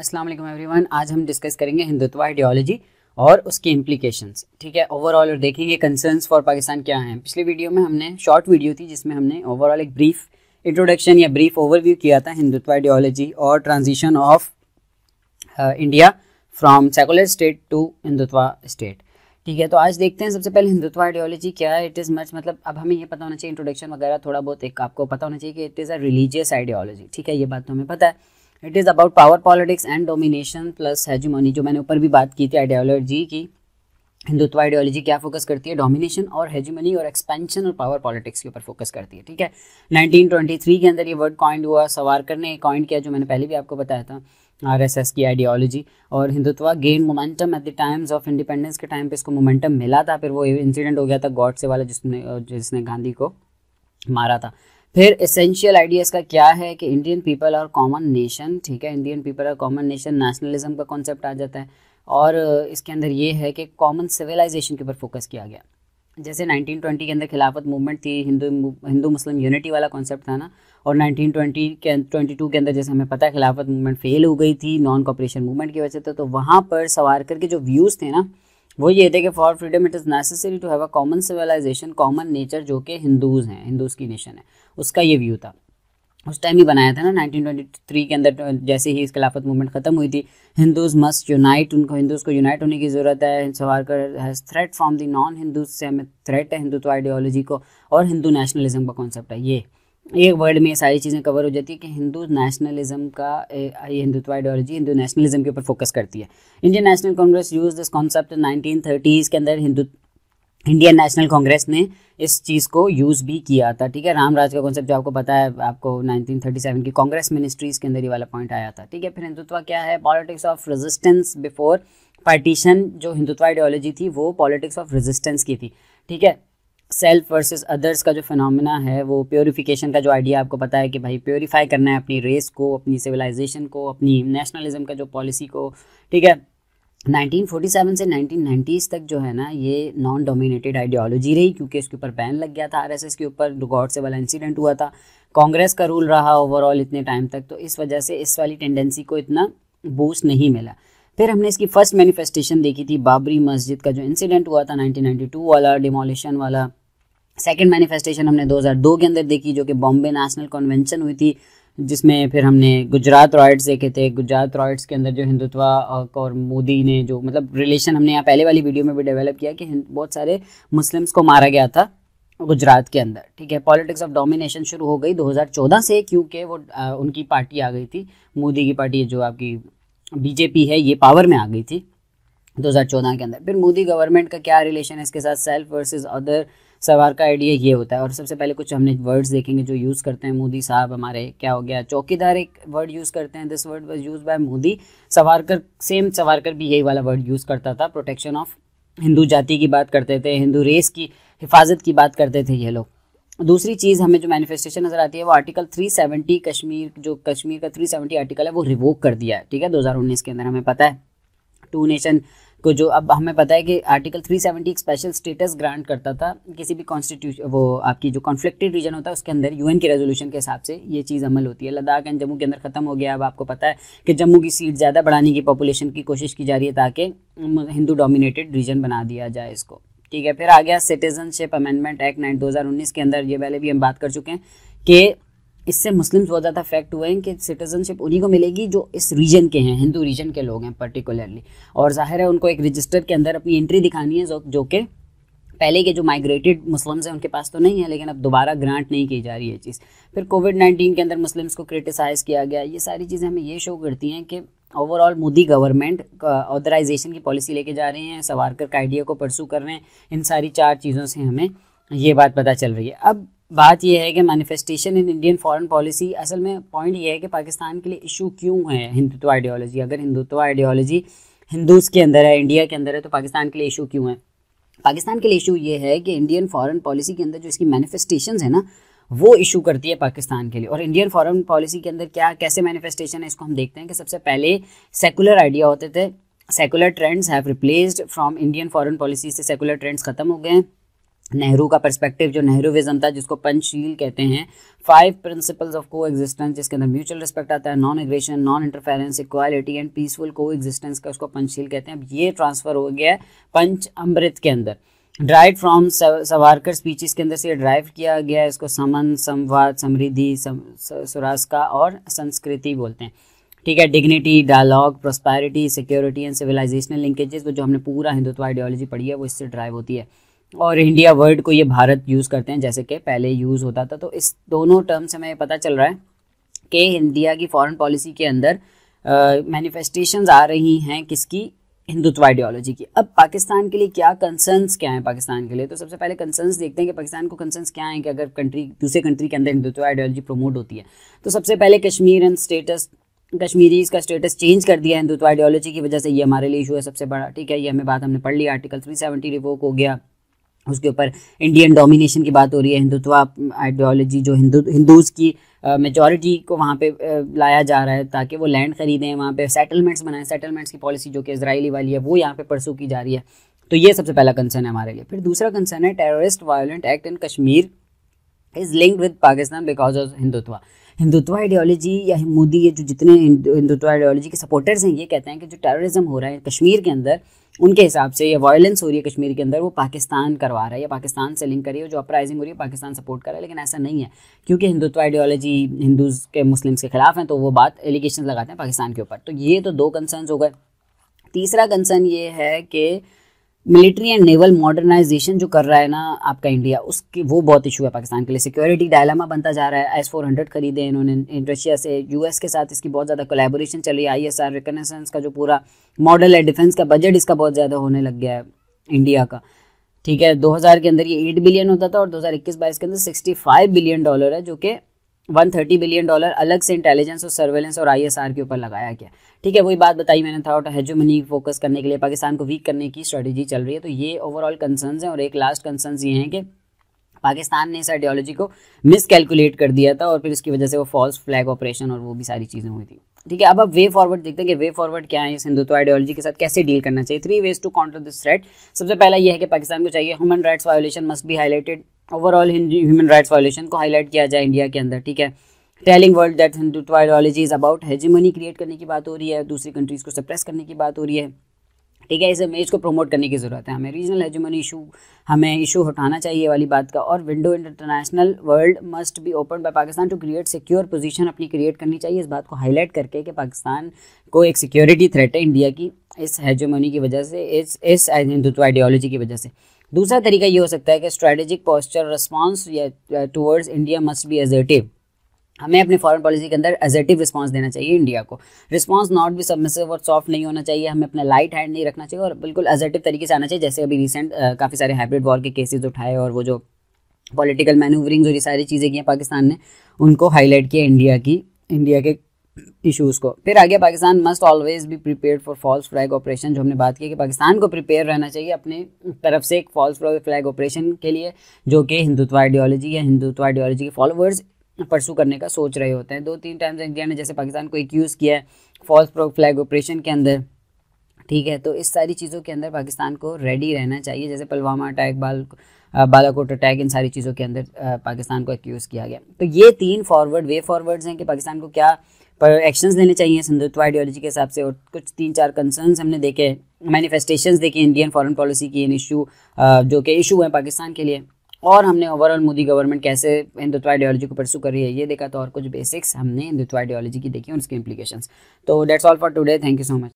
अस्सलाम वालेकुम एवरीवन आज हम डिस्कस करेंगे हिंदुत्व आइडियोलॉजी और उसकी इम्प्लीकेशंस ठीक है ओवरऑल और देखेंगे कंसर्न्स फॉर पाकिस्तान क्या हैं पिछले वीडियो में हमने शॉर्ट वीडियो थी जिसमें हमने ओवरऑल एक ब्रीफ इंट्रोडक्शन या ब्रीफ ओवरव्यू किया था हिंदुत्व आइडियोलॉजी और transition of India from secular state to Hindutva state ठीक है तो आज देखते हैं सबसे पहले हिंदुत्व आइडियोलॉजी क्या है इट इज़ मच मतलब अब हमें ये पता होना चाहिए इंट्रोडक्शन वगैरह थोड़ा बहुत एक आपको पता होना चाहिए कि it is a religious ideology ठीक है ये बात तो हमें पता है it is about power politics and domination plus hegemony जो मैंने ऊपर भी बात की थी आइडियोलॉजी की हिंदुत्व आइडियोलॉजी क्या फोकस करती है डोमिनेशन और हेजुमनी और एक्सपेंशन और पावर पॉलिटिक्स के ऊपर फोकस करती है ठीक है 1923 के अंदर ये वर्ड कॉइंड हुआ सवारकर ने कॉइंड किया जो मैंने पहले भी आपको बताया था आरएसएस की आइडियोलॉजी और Hindutva gain momentum at the times of independence के टाइम पे इसको मोमेंटम मिला था फिर वो इंसिडेंट हो गया था गॉड से वाला जिसने जिसने गांधी को मारा था फिर एसेंशियल आइडिया इसका क्या है कि इंडियन पीपल और कॉमन नेशन ठीक है इंडियन पीपल और कॉमन नेशन नेशनलिज्म का कॉन्सेप्ट आ जाता है और इसके अंदर ये है कि कॉमन सिविलाइजेशन के ऊपर फोकस किया गया जैसे 1920 के अंदर खिलाफत मूवमेंट थी हिंदू हिंदू मुस्लिम यूनिटी वाला कॉन्सेप्ट था ना और 1920 के 22 के अंदर जैसे हमें पता है खिलाफत मूवमेंट फेल हो गई थी नॉन कॉपरेशन मूवमेंट की वजह से तो, वहाँ पर सवार करके जो व्यूज़ थे ना वो ये थे कि for freedom it is necessary to have a common civilization common nature जो कि हिंदूज़ हैं हिंदूज़ की नेशन है उसका ये व्यू था उस टाइम ही बनाया था ना 1923 के अंदर तो जैसे ही इस खिलाफत मूवमेंट ख़त्म हुई थी हिंदूज़ मस्ट यूनाइट उनको हिंदूज़ को यूनाइट होने की ज़रूरत है Savarkar has threat from the non Hindus से हमें थ्रेट है हिंदुत्व आइडियोलॉजी को और हिंदू नेशनलिज्म का कॉन्सेप्ट है ये एक वर्ड में ये सारी चीज़ें कवर हो जाती है कि हिंदू नेशनलिज्म का ये हिंदुत्व आइडियोलॉजी हिंदू नेशनलिज्म के ऊपर फोकस करती है Indian National Congress use this concept nineteen thirties के अंदर हिंदू इंडियन नेशनल कांग्रेस ने इस चीज़ को यूज़ भी किया था ठीक है रामराज का कॉन्सेप्ट जो आपको पता है आपको 1937 की कांग्रेस मिनिस्ट्रीज़ के अंदर ये वाला पॉइंट आया था ठीक है फिर हिंदुत्व क्या है politics of resistance before partition जो हिंदुत्व आइडियोलॉजी थी वो पॉलिटिक्स ऑफ रेजिस्टेंस की थी ठीक है सेल्फ वर्सेस अदर्स का जो फिनमिना है वो प्योरीफिकेशन का जो आइडिया आपको पता है कि भाई प्योरीफाई करना है अपनी रेस को अपनी सिविलाइजेशन को अपनी नेशनलिज्म का जो पॉलिसी को ठीक है 1947 से 1990s तक जो है ना ये नॉन डोमिनेटेड आइडियोलॉजी रही क्योंकि इसके ऊपर बैन लग गया था आरएसएस के ऊपर गॉड से वाला इंसिडेंट हुआ था कांग्रेस का रूल रहा ओवरऑल इतने टाइम तक तो इस वजह से इस वाली टेंडेंसी को इतना बूस्ट नहीं मिला फिर हमने इसकी फर्स्ट मैनिफेस्टेशन देखी थी बाबरी मस्जिद का जो इंसिडेंट हुआ था 1992 वाला डिमोलिशन वाला सेकेंड मैनिफेस्टेशन हमने 2002 के अंदर देखी जो कि बॉम्बे नेशनल कन्वेंशन हुई थी जिसमें फिर हमने गुजरात रॉयट्स देखे थे गुजरात रॉयट्स के अंदर जो हिंदुत्वा और मोदी ने जो मतलब रिलेशन हमने यहाँ पहले वाली वीडियो में भी डेवलप किया कि बहुत सारे मुस्लिम्स को मारा गया था गुजरात के अंदर ठीक है पॉलिटिक्स ऑफ डोमिनेशन शुरू हो गई 2014 से क्योंकि वो आ, उनकी पार्टी आ गई थी मोदी की पार्टी जो आपकी बीजेपी है ये पावर में आ गई थी 2014 के अंदर फिर मोदी गवर्नमेंट का क्या रिलेशन है इसके साथ सेल्फ वर्सेस अदर सवार का आइडिया ये होता है और सबसे पहले कुछ हमने वर्ड्स देखेंगे जो यूज़ करते हैं मोदी साहब हमारे क्या हो गया चौकीदार एक वर्ड यूज़ करते हैं this word was use by Modi Savarkar same Savarkar भी यही वाला वर्ड यूज़ करता था प्रोटेक्शन ऑफ हिंदू जाति की बात करते थे हिंदू रेस की हिफाजत की बात करते थे ये लोग दूसरी चीज़ हमें जो मैनिफेस्टेशन नज़र आती है वो आर्टिकल 370 कश्मीर जो कश्मीर का 370 आर्टिकल है वो रिवोक कर दिया है ठीक है 2019 के अंदर हमें पता है टू नेशन को जो अब हमें पता है कि आर्टिकल 370 एक स्पेशल स्टेटस ग्रांट करता था किसी भी कॉन्स्टिट्यूशन वो आपकी जो कॉन्फ्लिक्टेड रीजन होता है उसके अंदर यूएन के रेजोल्यूशन के हिसाब से ये चीज़ अमल होती है लद्दाख एंड जम्मू के अंदर ख़त्म हो गया अब आपको पता है कि जम्मू की सीट ज़्यादा बढ़ाने की पॉपुलेशन की कोशिश की जा रही है ताकि हिंदू डोमिनेटेड रीजन बना दिया जाए इसको ठीक है फिर आ गया सिटीजनशिप अमेंडमेंट एक्ट नाइन उन्नीस के अंदर ये पहले भी हम बात कर चुके हैं कि इससे मुस्लिम्स बहुत ज़्यादा अफेक्ट हुए हैं कि सिटीजनशिप उन्हीं को मिलेगी जो इस रीजन के हैं हिंदू रीजन के लोग हैं पर्टिकुलरली और जाहिर है उनको एक रजिस्टर के अंदर अपनी एंट्री दिखानी है जो जो कि पहले के जो माइग्रेटेड मुस्लिम्स हैं उनके पास तो नहीं है लेकिन अब दोबारा ग्रांट नहीं की जा रही है चीज़ फिर कोविड नाइन्टीन के अंदर मुस्लिम्स को क्रिटिसाइज़ किया गया ये सारी चीज़ें हमें ये शो करती हैं कि ओवरऑल मोदी गवर्नमेंट ऑथराइजेशन की पॉलिसी लेके जा रहे हैं सवारकर का आइडिया को परसू कर रहे हैं इन सारी चार चीज़ों से हमें ये बात पता चल रही है अब बात यह है कि manifestation in Indian foreign policy असल में पॉइंट ये है कि पाकिस्तान के लिए इशू क्यों है हिंदुत्व आइडियोलॉजी अगर हिंदुत्व आइडियोलॉजी हिंदूज के अंदर है इंडिया के अंदर है तो पाकिस्तान के लिए इशू क्यों है पाकिस्तान के लिए इशू ये है कि इंडियन फॉरेन पॉलिसी के अंदर जो इसकी मैनिफेस्टेशन है ना वो इशू करती है पाकिस्तान के लिए और इंडियन फॉरेन पॉलिसी के अंदर क्या कैसे मैनिफेस्टेशन है इसको हम देखते हैं कि सबसे पहले सेकुलर आइडिया होते थे secular trends have replaced from Indian foreign policy से सेकुलर ट्रेंड्स खत्म हो गए हैं नेहरू का पर्सपेक्टिव जो नेहरूविज्म था जिसको पंचशील कहते हैं five principles of coexistence जिसके अंदर म्यूचुअल रिस्पेक्ट आता है non aggression non interference equality and peaceful coexistence का उसको पंचशील कहते हैं अब ये ट्रांसफर हो गया है पंच अमृत के अंदर ड्राइव फ्रॉम सवारकर स्पीचेस के अंदर से ड्राइव किया गया है इसको समन संवाद समृद्धि सम, और संस्कृति बोलते हैं ठीक है dignity dialogue prosperity security and civilizational linkages वो जो हमने पूरा हिंदुत्व आइडियोलॉजी पढ़ी है वो इससे ड्राइव होती है और इंडिया वर्ड को ये भारत यूज़ करते हैं जैसे कि पहले यूज़ होता था तो इस दोनों टर्म से हमें पता चल रहा है कि इंडिया की फॉरेन पॉलिसी के अंदर मैनिफेस्टेशंस आ रही हैं किसकी हिंदुत्व आइडियोलॉजी की अब पाकिस्तान के लिए क्या कंसर्न्स क्या हैं पाकिस्तान के लिए तो सबसे पहले कंसर्न्स देखते हैं कि पाकिस्तान को कंसर्न्स क्या हैं कि अगर कंट्री दूसरे कंट्री के अंदर हिंदुत्व आइडियोलॉजी प्रमोट होती है तो सबसे पहले कश्मीर एंड स्टेटस कश्मीरीज का स्टेटस चेंज कर दिया हिंदुत्व आइडियोलॉजी की वजह से ये हमारे लिए इशू है सबसे बड़ा ठीक है ये हमें बात हमने पढ़ ली आर्टिकल थ्री सेवेंटी रिवोक हो गया उसके ऊपर इंडियन डोमिनेशन की बात हो रही है हिंदुत्व आइडियोलॉजी जो हिंदू हिंदूज़ की मेजॉरिटी को वहाँ पे लाया जा रहा है ताकि वो लैंड खरीदें वहाँ पे सेटलमेंट्स बनाएं सेटलमेंट्स की पॉलिसी जो कि इसराइली वाली है वो यहाँ पे परसू की जा रही है तो ये सबसे पहला कंसर्न है हमारे लिए फिर दूसरा कंसर्न है terrorist violent act in Kashmir is linked with Pakistan because of Hindutva Hindutva ideology या मोदी ये जो जितने हिंदुत्व आइडियोलॉजी के सपोर्टर्स हैं ये कहते हैं कि जो टेररिज्म हो रहा है कश्मीर के अंदर उनके हिसाब से या वायलेंस हो रही है कश्मीर के अंदर वो पाकिस्तान करवा रहा है या पाकिस्तान से लिंक कर रही है जो अपराइजिंग हो रही है पाकिस्तान सपोर्ट कर रहा है लेकिन ऐसा नहीं है क्योंकि हिंदुत्व आइडियोलॉजी हिंदूज़ के मुस्लिम्स के खिलाफ हैं तो वो बात एलिगेशन लगाते हैं पाकिस्तान के ऊपर तो ये तो दो कंसर्न हो गए तीसरा कंसर्न ये है कि मिलिट्री एंड नेवल मॉडर्नाइजेशन जो कर रहा है ना आपका इंडिया उसके वो बहुत इशू है पाकिस्तान के लिए सिक्योरिटी डायलामा बनता जा रहा है एस फोर हंड्रेड खरीदे इन्होंने रशिया से यूएस के साथ इसकी बहुत ज़्यादा कोलेबोरेशन चल रही है आई एस आर रिकनेसेंस का जो पूरा मॉडल है डिफेंस का बजट इसका बहुत ज़्यादा होने लग गया है इंडिया का ठीक है दो के अंदर ये एट बिलियन होता था और दो हज़ार के अंदर सिक्सटी बिलियन डॉलर है जो कि 130 बिलियन डॉलर अलग से इंटेलिजेंस और सर्वेलेंस और आईएसआर के ऊपर लगाया गया ठीक है वही बात बताई मैंने जो मनी फोकस करने के लिए पाकिस्तान को वीक करने की स्ट्रेटेजी चल रही है तो ये ओवरऑल कंसर्न हैं और एक लास्ट कंसर्न ये हैं कि पाकिस्तान ने इस आइडियोलॉजी को मिसकैलकुलेट कर दिया था और फिर इसकी वजह से वो फॉल्स फ्लैग ऑपरेशन और वो भी सारी चीज़ें हुई थी ठीक है अब अब वे फॉरवर्ड देखते हैं कि वे फॉरवर्ड क्या है इस हिंदुत्व आइडियोलॉजी के साथ कैसे डील करना चाहिए three ways to counter this threat सबसे पहला यह है कि पाकिस्तान को चाहिए ह्यूमन राइट्स वायोलेशन मस्ट भी highlighted overall human rights violation को हाईलाइट किया जाए इंडिया के अंदर ठीक है telling world that Hindutva ideology is about hegemony create करने की बात हो रही है दूसरी कंट्रीज़ को सप्रेस करने की बात हो रही है ठीक है इस इमेज को प्रमोट करने की ज़रूरत है हमें रीजनल हेजुमन इशू हमें इशू हटाना चाहिए वाली बात का और window international world must be open by Pakistan to create secure position अपनी क्रिएट करनी चाहिए इस बात को हाईलाइट करके कि पाकिस्तान को एक सिक्योरिटी थ्रेट है इंडिया की इस हेजुमनी की वजह से इस इस हिंदुत्व आइडियोलॉजी की वजह से दूसरा तरीका ये हो सकता है कि strategic posture response towards India must be assertive हमें अपनी फॉरेन पॉलिसी के अंदर एजेटिव रिस्पांस देना चाहिए इंडिया को रिस्पांस नॉट भी सबमिसिव और सॉफ्ट नहीं होना चाहिए हमें अपना लाइट हैंड नहीं रखना चाहिए और बिल्कुल एजेटिव तरीके से आना चाहिए जैसे अभी रिसेंट काफ़ी सारे हाइब्रिड वॉर के केसेज उठाए और वो जो पॉलिटिकल मैनूवरिंग जो ये सारी चीज़ें की हैं पाकिस्तान ने उनको हाईलाइट किया इंडिया की इंडिया के इशूज़ को फिर आ गया Pakistan must always be prepare for false flag operation जो हमने बात की कि पाकिस्तान को प्रिपेयर रहना चाहिए अपने तरफ से एक फॉल्स फ्लैग ऑपरेशन के लिए जो कि हिंदुत्व आइडियोलॉजी या हिंदुत्व आइडियोलॉजी के फॉलोअर्स परसू करने का सोच रहे होते हैं दो तीन टाइम्स इंडिया ने जैसे पाकिस्तान को एक्यूज़ किया है फॉल्स फ्लैग ऑपरेशन के अंदर ठीक है तो इस सारी चीज़ों के अंदर पाकिस्तान को रेडी रहना चाहिए जैसे पुलवामा अटैक बाल बालाकोट अटैक इन सारी चीज़ों के अंदर पाकिस्तान को एक्यूज़ किया गया तो ये तीन फॉरवर्ड वे फॉरवर्ड्स हैं कि पाकिस्तान को क्या पर एक्शंस लेने चाहिए हिंदुत्व आइडियोलॉजी के हिसाब से और कुछ तीन चार कंसर्नस हमने देखे मैनिफेस्टेशंस देखे इंडियन फॉरेन पॉलिसी की इन इशू जो कि इशू हैं पाकिस्तान के लिए और हमने ओवरऑल मोदी गवर्नमेंट कैसे हिंदुत्व आइडियोलॉजी को परसू कर रही है ये देखा तो और कुछ बेसिक्स हमने हिंदुत्व आइडियोलॉजी की देखी और उसके इम्प्लीकेशन तो that's all for today thank you so much